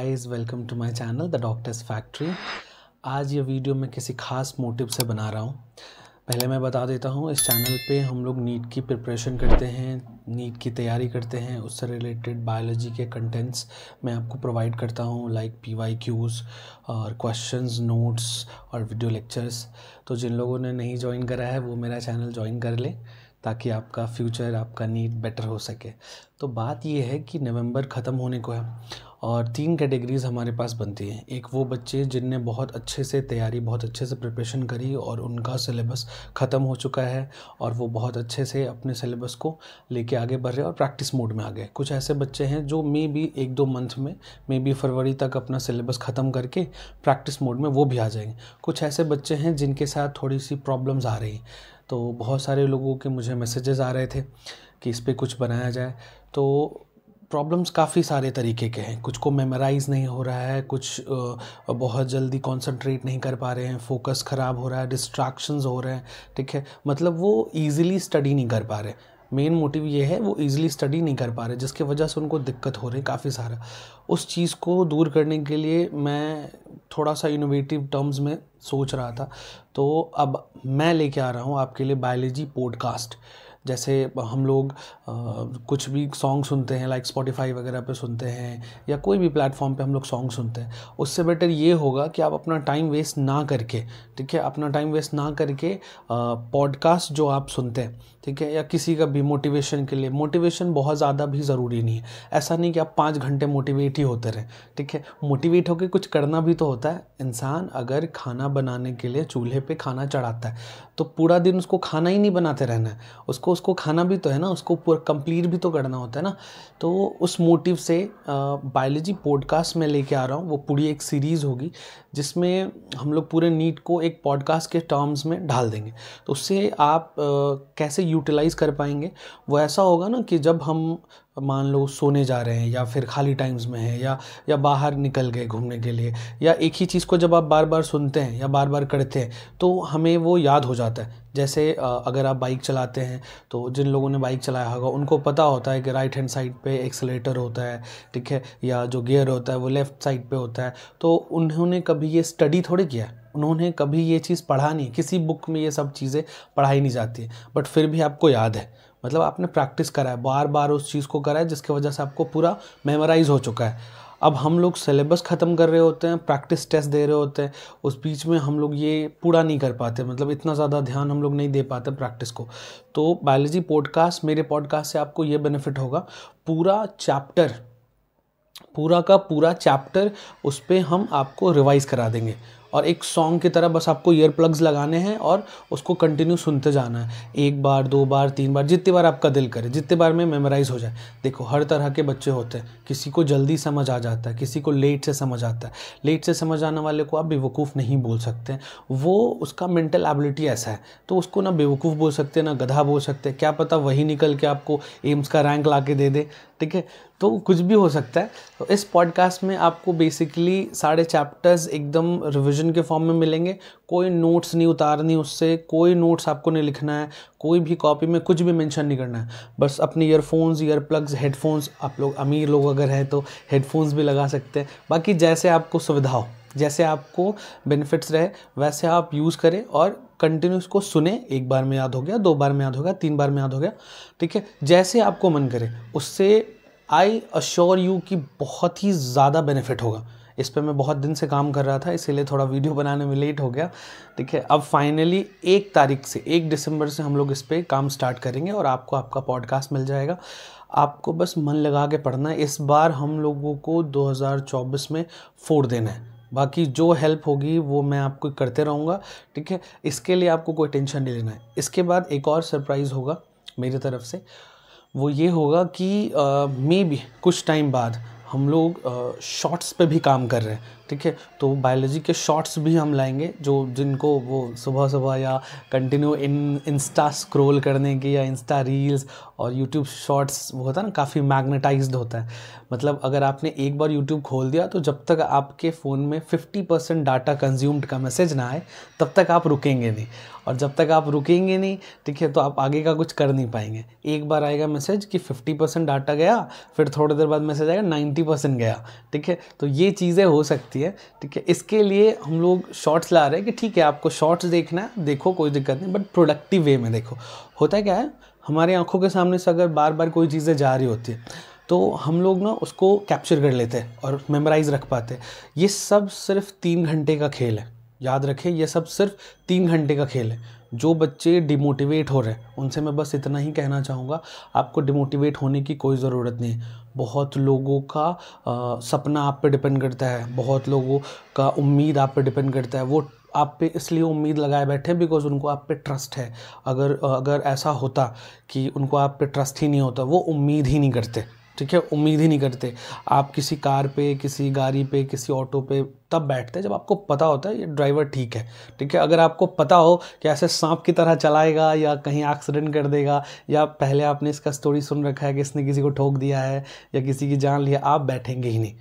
guys welcome to my channel the doctors factory आज ये video मैं किसी खास मोटिव से बना रहा हूँ पहले मैं बता देता हूँ इस चैनल पे हम लोग नीट की प्रिपरेशन करते हैं नीट की तैयारी करते हैं उससे रिलेटेड बायोलॉजी के कंटेंट्स मैं आपको प्रोवाइड करता हूँ लाइक पी वाई क्यूज़ और क्वेश्चंस नोट्स और वीडियो लेक्चर्स तो जिन लोगों ने नहीं ज्वाइन करा है वो मेरा चैनल ज्वाइन कर लें ताकि आपका फ्यूचर आपका नीट बेटर हो सके तो बात यह है कि नवंबर ख़त्म होने को है और तीन कैटेगरीज़ हमारे पास बनती हैं एक वो बच्चे जिनने बहुत अच्छे से तैयारी बहुत अच्छे से प्रिपरेशन करी और उनका सिलेबस ख़त्म हो चुका है और वो बहुत अच्छे से अपने सिलेबस को लेके आगे बढ़ रहे और प्रैक्टिस मोड में आ गए कुछ ऐसे बच्चे हैं जो मे बी एक दो मंथ में मे बी फरवरी तक अपना सिलेबस ख़त्म करके प्रैक्टिस मोड में वो भी आ जाएंगे कुछ ऐसे बच्चे हैं जिनके साथ थोड़ी सी प्रॉब्लम्स आ रही तो बहुत सारे लोगों के मुझे मैसेजेस आ रहे थे कि इस पर कुछ बनाया जाए तो प्रॉब्लम्स काफ़ी सारे तरीके के हैं कुछ को मेमोराइज़ नहीं हो रहा है कुछ बहुत जल्दी कंसंट्रेट नहीं कर पा रहे हैं फोकस ख़राब हो रहा है डिस्ट्रैक्शंस हो रहे हैं ठीक है मतलब वो इजीली स्टडी नहीं कर पा रहे मेन मोटिव ये है वो इजीली स्टडी नहीं कर पा रहे जिसके वजह से उनको दिक्कत हो रही है काफ़ी सारा उस चीज़ को दूर करने के लिए मैं थोड़ा सा इनोवेटिव टर्म्स में सोच रहा था तो अब मैं लेके आ रहा हूँ आपके लिए बायोलॉजी पॉडकास्ट जैसे हम लोग कुछ भी सॉन्ग सुनते हैं लाइक स्पॉटिफाई वगैरह पे सुनते हैं या कोई भी प्लेटफॉर्म पे हम लोग सॉन्ग सुनते हैं उससे बेटर ये होगा कि आप अपना टाइम वेस्ट ना करके ठीक है अपना टाइम वेस्ट ना करके पॉडकास्ट जो आप सुनते हैं ठीक है या किसी का भी मोटिवेशन के लिए मोटिवेशन बहुत ज़्यादा भी ज़रूरी नहीं है ऐसा नहीं कि आप पाँच घंटे मोटिवेट ही होते रहें ठीक है मोटिवेट होकर कुछ करना भी तो होता है इंसान अगर खाना बनाने के लिए चूल्हे पे खाना चढ़ाता है तो पूरा दिन उसको खाना ही नहीं बनाते रहना है उसको उसको खाना भी तो है ना उसको पूरा कंप्लीट भी तो करना होता है ना तो उस मोटिव से बायोलॉजी पॉडकास्ट में लेके आ रहा हूँ वो पूरी एक सीरीज़ होगी जिसमें हम लोग पूरे नीट को एक पॉडकास्ट के टर्म्स में ढाल देंगे तो उससे आप आ, कैसे यूटिलाइज़ कर पाएंगे वो ऐसा होगा ना कि जब हम मान लो सोने जा रहे हैं या फिर खाली टाइम्स में हैं या या बाहर निकल गए घूमने के लिए या एक ही चीज़ को जब आप बार बार सुनते हैं या बार बार करते हैं तो हमें वो याद हो जाता है जैसे अगर आप बाइक चलाते हैं तो जिन लोगों ने बाइक चलाया होगा उनको पता होता है कि राइट हैंड साइड पे एक्सलेटर होता है ठीक है या जो गियर होता है वो लेफ़्ट साइड पे होता है तो उन्होंने कभी ये स्टडी थोड़ी किया है उन्होंने कभी ये चीज़ पढ़ा नहीं किसी बुक में ये सब चीज़ें पढ़ाई नहीं जाती है बट फिर भी आपको याद है मतलब आपने प्रैक्टिस करा है बार बार उस चीज़ को करा है जिसकी वजह से आपको पूरा मेमोराइज हो चुका है अब हम लोग सिलेबस ख़त्म कर रहे होते हैं प्रैक्टिस टेस्ट दे रहे होते हैं उस बीच में हम लोग ये पूरा नहीं कर पाते मतलब इतना ज़्यादा ध्यान हम लोग नहीं दे पाते प्रैक्टिस को तो बायोलॉजी पॉडकास्ट मेरे पॉडकास्ट से आपको ये बेनिफिट होगा पूरा चैप्टर पूरा का पूरा चैप्टर उस पर हम आपको रिवाइज़ करा देंगे और एक सॉन्ग की तरह बस आपको ईयर प्लग्स लगाने हैं और उसको कंटिन्यू सुनते जाना है एक बार दो बार तीन बार जितनी बार आपका दिल करे जितने बार में मेमोराइज हो जाए देखो हर तरह के बच्चे होते हैं किसी को जल्दी समझ आ जाता है किसी को लेट से समझ आता है लेट से समझ आने वाले को आप बेवकूफ़ नहीं बोल सकते वो उसका मेंटल एबिलिटी ऐसा है तो उसको ना बेवकूफ़ बोल सकते हैं ना गधा बोल सकते हैं क्या पता वही निकल के आपको एम्स का रैंक ला के दे दे ठीक है तो कुछ भी हो सकता है तो इस पॉडकास्ट में आपको बेसिकली सारे चैप्टर्स एकदम रिविजन के फॉर्म में मिलेंगे कोई नोट्स नहीं उतारनी उससे कोई नोट्स आपको नहीं लिखना है कोई भी कॉपी में कुछ भी मेंशन नहीं करना है बस अपने ईयरफोन्स ईयर प्लग्स हेडफोन्स आप लोग अमीर लोग अगर हैं तो हेडफोन्स भी लगा सकते हैं बाकी जैसे आपको सुविधा हो जैसे आपको बेनिफिट्स रहे वैसे आप यूज़ करें और कंटिन्यू इसको सुने एक बार में याद हो गया दो बार में याद हो गया तीन बार में याद हो गया ठीक है जैसे आपको मन करे उससे आई अश्योर यू कि बहुत ही ज़्यादा बेनिफिट होगा इस पर मैं बहुत दिन से काम कर रहा था इसीलिए थोड़ा वीडियो बनाने में लेट हो गया ठीक है अब फाइनली एक तारीख से एक दिसंबर से हम लोग इस पर काम स्टार्ट करेंगे और आपको आपका पॉडकास्ट मिल जाएगा आपको बस मन लगा के पढ़ना है इस बार हम लोगों को 2024 में फोड़ देना है बाकी जो हेल्प होगी वो मैं आपको करते रहूँगा ठीक है इसके लिए आपको कोई टेंशन नहीं लेना है इसके बाद एक और सरप्राइज़ होगा मेरी तरफ से वो ये होगा कि मे बी कुछ टाइम बाद हम लोग शॉर्ट्स पे भी काम कर रहे हैं ठीक है तो बायोलॉजी के शॉर्ट्स भी हम लाएंगे जो जिनको वो सुबह सुबह या कंटिन्यू इन इंस्टा स्क्रोल करने की या इंस्टा रील्स और यूट्यूब शॉर्ट्स वो होता है ना काफ़ी मैग्नेटाइज होता है मतलब अगर आपने एक बार यूट्यूब खोल दिया तो जब तक आपके फ़ोन में फिफ़्टी परसेंट डाटा कंज्यूम्ड का मैसेज ना आए तब तक आप रुकेंगे नहीं और जब तक आप रुकेंगे नहीं ठीक है तो आप आगे का कुछ कर नहीं पाएंगे एक बार आएगा मैसेज कि 50 परसेंट डाटा गया फिर थोड़ी देर बाद मैसेज आएगा 90 परसेंट गया ठीक है तो ये चीज़ें हो सकती सकती है ठीक है इसके लिए हम लोग शॉर्ट्स ला रहे हैं कि ठीक है आपको शॉर्ट्स देखना है देखो कोई दिक्कत नहीं बट प्रोडक्टिव वे में देखो होता है क्या है हमारे आंखों के सामने से अगर बार बार कोई चीज़ें जा रही होती है तो हम लोग ना उसको कैप्चर कर लेते हैं और मेमोराइज रख पाते हैं ये सब सिर्फ तीन घंटे का खेल है याद रखें ये सब सिर्फ तीन घंटे का खेल है जो बच्चे डिमोटिवेट हो रहे हैं उनसे मैं बस इतना ही कहना चाहूँगा आपको डिमोटिवेट होने की कोई ज़रूरत नहीं है बहुत लोगों का आ, सपना आप पे डिपेंड करता है बहुत लोगों का उम्मीद आप पे डिपेंड करता है वो आप पे इसलिए उम्मीद लगाए बैठे हैं बिकॉज उनको आप पे ट्रस्ट है अगर अगर ऐसा होता कि उनको आप पे ट्रस्ट ही नहीं होता वो उम्मीद ही नहीं करते ठीक है उम्मीद ही नहीं करते आप किसी कार पे किसी गाड़ी पे किसी ऑटो पे तब बैठते हैं जब आपको पता होता है ये ड्राइवर ठीक है ठीक है अगर आपको पता हो कि ऐसे सांप की तरह चलाएगा या कहीं एक्सीडेंट कर देगा या पहले आपने इसका स्टोरी सुन रखा है कि इसने किसी को ठोक दिया है या किसी की जान लिया आप बैठेंगे ही नहीं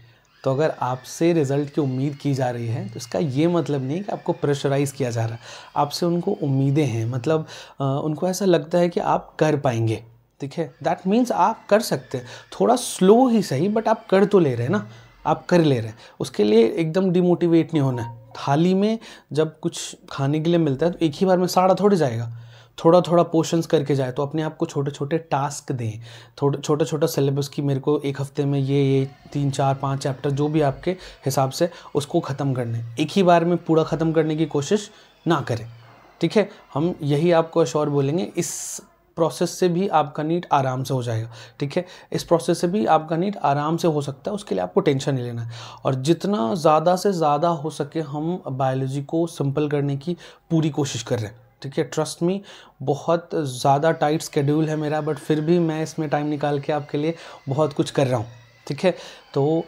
तो अगर आपसे रिज़ल्ट की उम्मीद की जा रही है तो इसका ये मतलब नहीं कि आपको प्रेशराइज़ किया जा रहा है आपसे उनको उम्मीदें हैं मतलब उनको ऐसा लगता है कि आप कर पाएंगे ठीक है दैट मीन्स आप कर सकते हैं थोड़ा स्लो ही सही बट आप कर तो ले रहे हैं ना आप कर ले रहे हैं उसके लिए एकदम डिमोटिवेट नहीं होना है थाली में जब कुछ खाने के लिए मिलता है तो एक ही बार में साड़ा थोड़ी जाएगा थोड़ा थोड़ा पोर्शंस करके जाए तो अपने आप को छोटे छोटे टास्क दें थोड़ा छोटा छोटा सिलेबस की मेरे को एक हफ्ते में ये ये तीन चार पाँच चैप्टर जो भी आपके हिसाब से उसको ख़त्म करने एक ही बार में पूरा ख़त्म करने की कोशिश ना करें ठीक है हम यही आपको अश्योर बोलेंगे इस प्रोसेस से भी आपका नीट आराम से हो जाएगा ठीक है इस प्रोसेस से भी आपका नीट आराम से हो सकता है उसके लिए आपको टेंशन नहीं लेना है और जितना ज़्यादा से ज़्यादा हो सके हम बायोलॉजी को सिंपल करने की पूरी कोशिश कर रहे हैं ठीक है ट्रस्ट मी बहुत ज़्यादा टाइट स्केड्यूल है मेरा बट फिर भी मैं इसमें टाइम निकाल के आपके लिए बहुत कुछ कर रहा हूँ ठीक है तो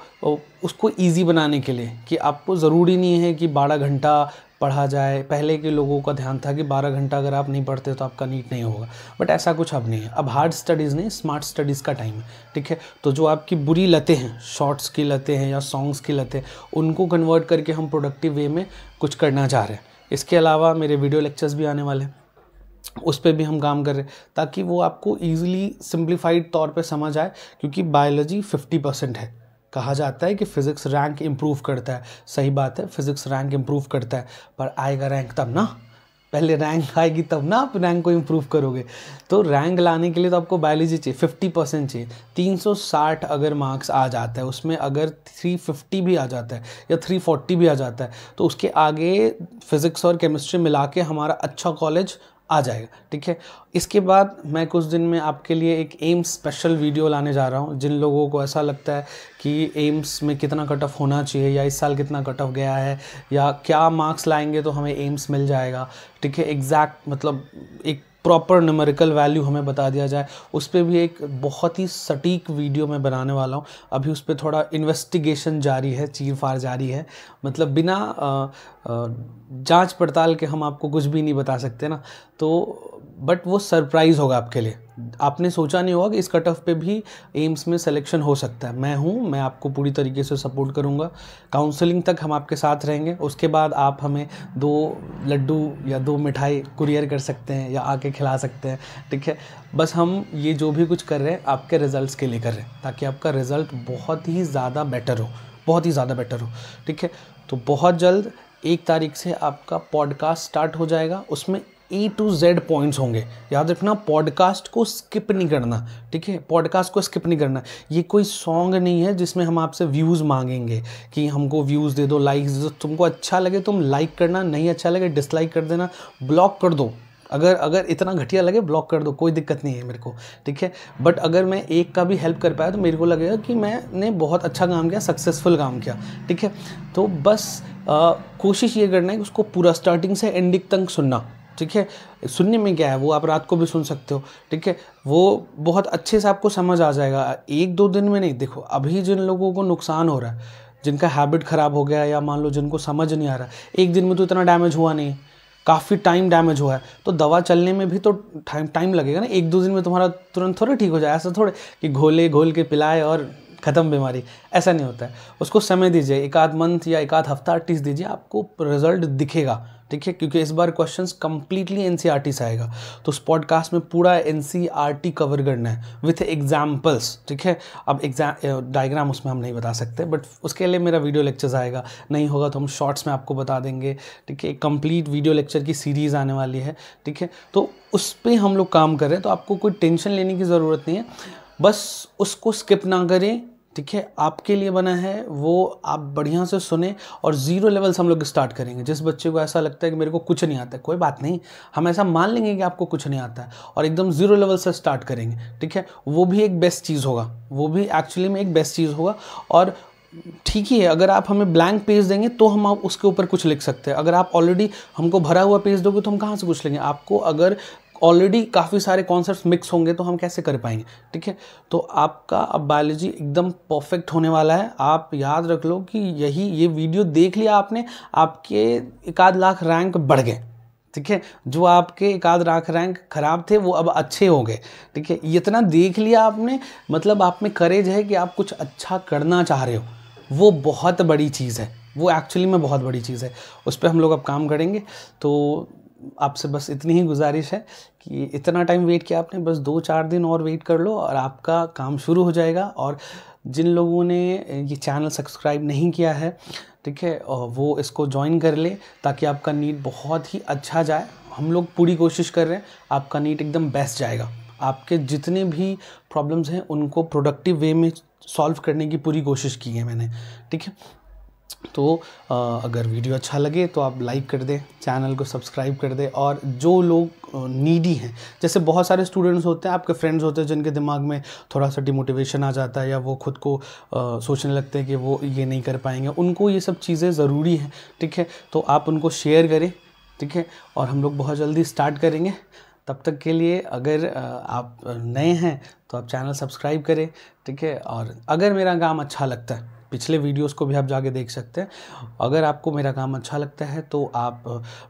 उसको इजी बनाने के लिए कि आपको ज़रूरी नहीं है कि बारह घंटा पढ़ा जाए पहले के लोगों का ध्यान था कि 12 घंटा अगर आप नहीं पढ़ते तो आपका नीट नहीं होगा बट ऐसा कुछ अब नहीं है अब हार्ड स्टडीज़ नहीं स्मार्ट स्टडीज़ का टाइम है ठीक है तो जो आपकी बुरी लतें हैं शॉर्ट्स की लतें हैं या सॉन्ग्स की लतें उनको कन्वर्ट करके हम प्रोडक्टिव वे में कुछ करना चाह रहे हैं इसके अलावा मेरे वीडियो लेक्चर्स भी आने वाले हैं उस पर भी हम काम कर रहे हैं ताकि वो आपको ईजिली सिंप्लीफाइड तौर पर समझ आए क्योंकि बायोलॉजी फिफ्टी परसेंट है कहा जाता है कि फिज़िक्स रैंक इम्प्रूव करता है सही बात है फिज़िक्स रैंक इम्प्रूव करता है पर आएगा रैंक तब ना पहले रैंक आएगी तब ना आप रैंक को इम्प्रूव करोगे तो रैंक लाने के लिए तो आपको बायोलॉजी चाहिए फिफ्टी परसेंट चाहिए तीन सौ साठ अगर मार्क्स आ जाता है उसमें अगर थ्री फिफ्टी भी आ जाता है या थ्री फोर्टी भी आ जाता है तो उसके आगे फिज़िक्स और केमिस्ट्री मिला के हमारा अच्छा कॉलेज आ जाएगा ठीक है इसके बाद मैं कुछ दिन में आपके लिए एक एम्स स्पेशल वीडियो लाने जा रहा हूँ जिन लोगों को ऐसा लगता है कि एम्स में कितना कट ऑफ होना चाहिए या इस साल कितना कट ऑफ गया है या क्या मार्क्स लाएंगे तो हमें एम्स मिल जाएगा ठीक है एग्जैक्ट मतलब एक प्रॉपर न्यूमेरिकल वैल्यू हमें बता दिया जाए उस पर भी एक बहुत ही सटीक वीडियो मैं बनाने वाला हूँ अभी उस पर थोड़ा इन्वेस्टिगेशन जारी है चीर फार जारी है मतलब बिना जांच पड़ताल के हम आपको कुछ भी नहीं बता सकते ना तो बट वो सरप्राइज़ होगा आपके लिए आपने सोचा नहीं होगा कि इस कट ऑफ पे भी एम्स में सिलेक्शन हो सकता है मैं हूँ मैं आपको पूरी तरीके से सपोर्ट करूँगा काउंसलिंग तक हम आपके साथ रहेंगे उसके बाद आप हमें दो लड्डू या दो मिठाई कुरियर कर सकते हैं या आके खिला सकते हैं ठीक है बस हम ये जो भी कुछ कर रहे हैं आपके रिजल्ट के लिए कर रहे हैं ताकि आपका रिज़ल्ट बहुत ही ज़्यादा बेटर हो बहुत ही ज़्यादा बेटर हो ठीक है तो बहुत जल्द एक तारीख से आपका पॉडकास्ट स्टार्ट हो जाएगा उसमें ए टू जेड पॉइंट्स होंगे याद रखना पॉडकास्ट को स्किप नहीं करना ठीक है पॉडकास्ट को स्किप नहीं करना ये कोई सॉन्ग नहीं है जिसमें हम आपसे व्यूज़ मांगेंगे कि हमको व्यूज़ दे दो लाइक्स दे दो तुमको अच्छा लगे तुम लाइक करना नहीं अच्छा लगे डिसलाइक कर देना ब्लॉक कर दो अगर अगर इतना घटिया लगे ब्लॉक कर दो कोई दिक्कत नहीं है मेरे को ठीक है बट अगर मैं एक का भी हेल्प कर पाया तो मेरे को लगेगा कि मैंने बहुत अच्छा काम किया सक्सेसफुल काम किया ठीक है तो बस आ, कोशिश ये करना है कि उसको पूरा स्टार्टिंग से एंडिंग तक सुनना ठीक है सुनने में क्या है वो आप रात को भी सुन सकते हो ठीक है वो बहुत अच्छे से आपको समझ आ जाएगा एक दो दिन में नहीं देखो अभी जिन लोगों को नुकसान हो रहा है जिनका हैबिट ख़राब हो गया या मान लो जिनको समझ नहीं आ रहा एक दिन में तो इतना डैमेज हुआ नहीं काफ़ी टाइम डैमेज हुआ है तो दवा चलने में भी तो टाइम टाइम लगेगा ना एक दो दिन में तुम्हारा तुरंत थोड़ा ठीक हो जाए ऐसा थोड़े कि घोले घोल के पिलाए और ख़त्म बीमारी ऐसा नहीं होता है उसको समय दीजिए एक आध मंथ या एक आध हफ्ता टीस दीजिए आपको रिजल्ट दिखेगा ठीक है क्योंकि इस बार क्वेश्चन कंप्लीटली एन से आएगा तो उस पॉडकास्ट में पूरा एन कवर e करना है विथ एग्जाम्पल्स ठीक है अब एग्जाम डायग्राम उसमें हम नहीं बता सकते बट उसके लिए मेरा वीडियो लेक्चर्स आएगा नहीं होगा तो हम शॉर्ट्स में आपको बता देंगे ठीक है कंप्लीट वीडियो लेक्चर की सीरीज़ आने वाली है ठीक है तो उस पर हम लोग काम करें तो आपको कोई टेंशन लेने की ज़रूरत नहीं है बस उसको स्किप ना करें ठीक है आपके लिए बना है वो आप बढ़िया से सुने और ज़ीरो लेवल से हम लोग स्टार्ट करेंगे जिस बच्चे को ऐसा लगता है कि मेरे को कुछ नहीं आता है कोई बात नहीं हम ऐसा मान लेंगे कि आपको कुछ नहीं आता है और एकदम ज़ीरो लेवल से स्टार्ट करेंगे ठीक है वो भी एक बेस्ट चीज़ होगा वो भी एक्चुअली में एक बेस्ट चीज़ होगा और ठीक ही है अगर आप हमें ब्लैंक पेज देंगे तो हम आप उसके ऊपर कुछ लिख सकते हैं अगर आप ऑलरेडी हमको भरा हुआ पेज दोगे तो हम कहाँ से कुछ लेंगे आपको अगर ऑलरेडी काफ़ी सारे कॉन्सेप्ट मिक्स होंगे तो हम कैसे कर पाएंगे ठीक है तो आपका अब बायोलॉजी एकदम परफेक्ट होने वाला है आप याद रख लो कि यही ये वीडियो देख लिया आपने आपके एक आध लाख रैंक बढ़ गए ठीक है जो आपके एक आध लाख रैंक खराब थे वो अब अच्छे हो गए ठीक है इतना देख लिया आपने मतलब आप में करेज है कि आप कुछ अच्छा करना चाह रहे हो वो बहुत बड़ी चीज़ है वो एक्चुअली में बहुत बड़ी चीज़ है उस पर हम लोग अब काम करेंगे तो आपसे बस इतनी ही गुजारिश है कि इतना टाइम वेट किया आपने बस दो चार दिन और वेट कर लो और आपका काम शुरू हो जाएगा और जिन लोगों ने ये चैनल सब्सक्राइब नहीं किया है ठीक है वो इसको ज्वाइन कर ले ताकि आपका नीट बहुत ही अच्छा जाए हम लोग पूरी कोशिश कर रहे हैं आपका नीट एकदम बेस्ट जाएगा आपके जितने भी प्रॉब्लम्स हैं उनको प्रोडक्टिव वे में सॉल्व करने की पूरी कोशिश की है मैंने ठीक है तो अगर वीडियो अच्छा लगे तो आप लाइक कर दें चैनल को सब्सक्राइब कर दें और जो लोग नीडी हैं जैसे बहुत सारे स्टूडेंट्स होते हैं आपके फ्रेंड्स होते हैं जिनके दिमाग में थोड़ा सा डिमोटिवेशन आ जाता है या वो खुद को आ, सोचने लगते हैं कि वो ये नहीं कर पाएंगे उनको ये सब चीज़ें ज़रूरी हैं ठीक है तो आप उनको शेयर करें ठीक है और हम लोग बहुत जल्दी स्टार्ट करेंगे तब तक के लिए अगर आप नए हैं तो आप चैनल सब्सक्राइब करें ठीक है और अगर मेरा काम अच्छा लगता है पिछले वीडियोस को भी आप जाके देख सकते हैं अगर आपको मेरा काम अच्छा लगता है तो आप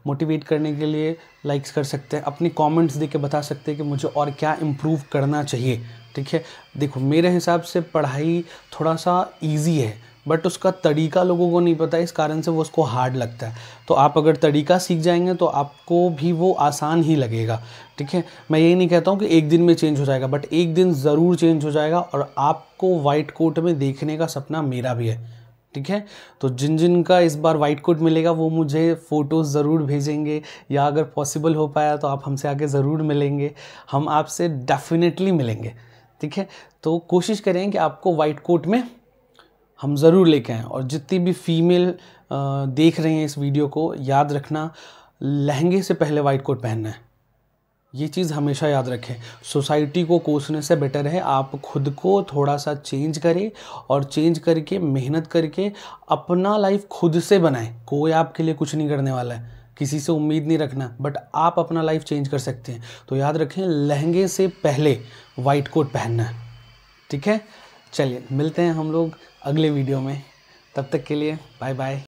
मोटिवेट करने के लिए लाइक्स कर सकते हैं अपनी कमेंट्स दे के बता सकते हैं कि मुझे और क्या इम्प्रूव करना चाहिए ठीक है देखो मेरे हिसाब से पढ़ाई थोड़ा सा ईजी है बट उसका तरीका लोगों को नहीं पता इस कारण से वो उसको हार्ड लगता है तो आप अगर तरीका सीख जाएंगे तो आपको भी वो आसान ही लगेगा ठीक है मैं यही नहीं कहता हूँ कि एक दिन में चेंज हो जाएगा बट एक दिन ज़रूर चेंज हो जाएगा और आपको वाइट कोट में देखने का सपना मेरा भी है ठीक है तो जिन जिन का इस बार वाइट कोट मिलेगा वो मुझे फ़ोटोज़ ज़रूर भेजेंगे या अगर पॉसिबल हो पाया तो आप हमसे आगे ज़रूर मिलेंगे हम आपसे डेफिनेटली मिलेंगे ठीक है तो कोशिश करें कि आपको वाइट कोट में हम ज़रूर लेके आएँ और जितनी भी फीमेल देख रही हैं इस वीडियो को याद रखना लहंगे से पहले वाइट कोट पहनना है ये चीज़ हमेशा याद रखें सोसाइटी को कोसने से बेटर है आप खुद को थोड़ा सा चेंज करें और चेंज करके मेहनत करके अपना लाइफ खुद से बनाएं कोई आपके लिए कुछ नहीं करने वाला है किसी से उम्मीद नहीं रखना बट आप अपना लाइफ चेंज कर सकते हैं तो याद रखें लहंगे से पहले वाइट कोट पहनना ठीक है चलिए मिलते हैं हम लोग अगले वीडियो में तब तक के लिए बाय बाय